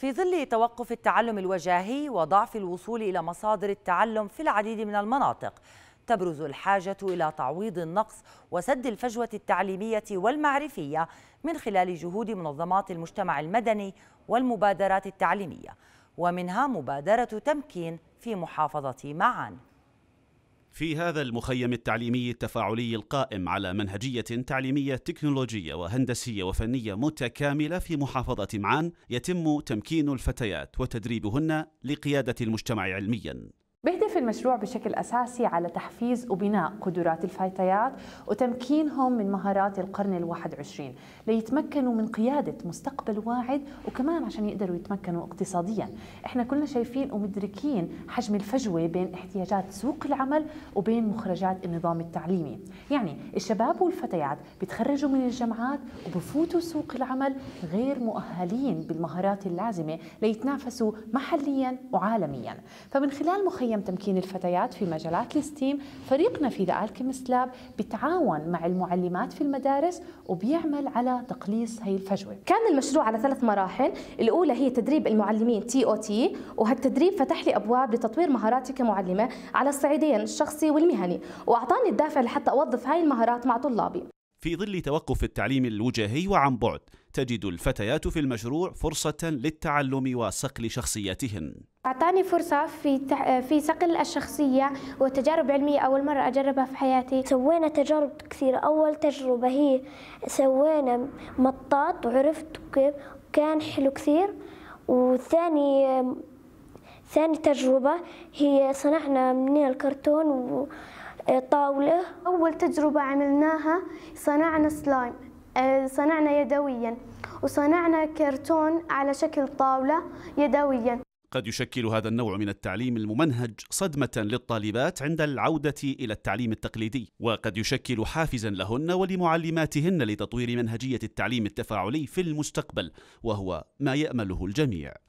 في ظل توقف التعلم الوجاهي وضعف الوصول إلى مصادر التعلم في العديد من المناطق تبرز الحاجة إلى تعويض النقص وسد الفجوة التعليمية والمعرفية من خلال جهود منظمات المجتمع المدني والمبادرات التعليمية ومنها مبادرة تمكين في محافظة معان في هذا المخيم التعليمي التفاعلي القائم على منهجية تعليمية تكنولوجية وهندسية وفنية متكاملة في محافظة معان يتم تمكين الفتيات وتدريبهن لقيادة المجتمع علمياً بيهدف المشروع بشكل أساسي على تحفيز وبناء قدرات الفتيات وتمكينهم من مهارات القرن الواحد عشرين ليتمكنوا من قيادة مستقبل واعد وكمان عشان يقدروا يتمكنوا اقتصاديا احنا كلنا شايفين ومدركين حجم الفجوة بين احتياجات سوق العمل وبين مخرجات النظام التعليمي يعني الشباب والفتيات بيتخرجوا من الجامعات وبفوتوا سوق العمل غير مؤهلين بالمهارات اللازمة ليتنافسوا محليا وعالميا فمن خلال مخيلات قيم تمكين الفتيات في مجالات الستيم فريقنا في ذا الكيمست لاب بتعاون مع المعلمات في المدارس وبيعمل على تقليص هي الفجوه كان المشروع على ثلاث مراحل الاولى هي تدريب المعلمين تي او تي وهالتدريب فتح لي ابواب لتطوير مهاراتي كمعلمه على الصعيدين الشخصي والمهني واعطاني الدافع لحتى اوظف هاي المهارات مع طلابي في ظل توقف التعليم الوجاهي وعن بعد تجد الفتيات في المشروع فرصة للتعلم وصقل شخصيتهن أعطاني فرصة في في صقل الشخصية وتجارب علمية أول مرة أجربها في حياتي سوينا تجارب كثيرة أول تجربة هي سوينا مطاط وعرفت كيف كان حلو كثير والثاني ثاني تجربة هي صنعنا من الكرتون وطاولة أول تجربة عملناها صنعنا سلايم آه، صنعنا يدويا وصنعنا كرتون على شكل طاولة يدويا قد يشكل هذا النوع من التعليم الممنهج صدمة للطالبات عند العودة إلى التعليم التقليدي، وقد يشكل حافزا لهن ولمعلماتهن لتطوير منهجية التعليم التفاعلي في المستقبل، وهو ما يأمله الجميع.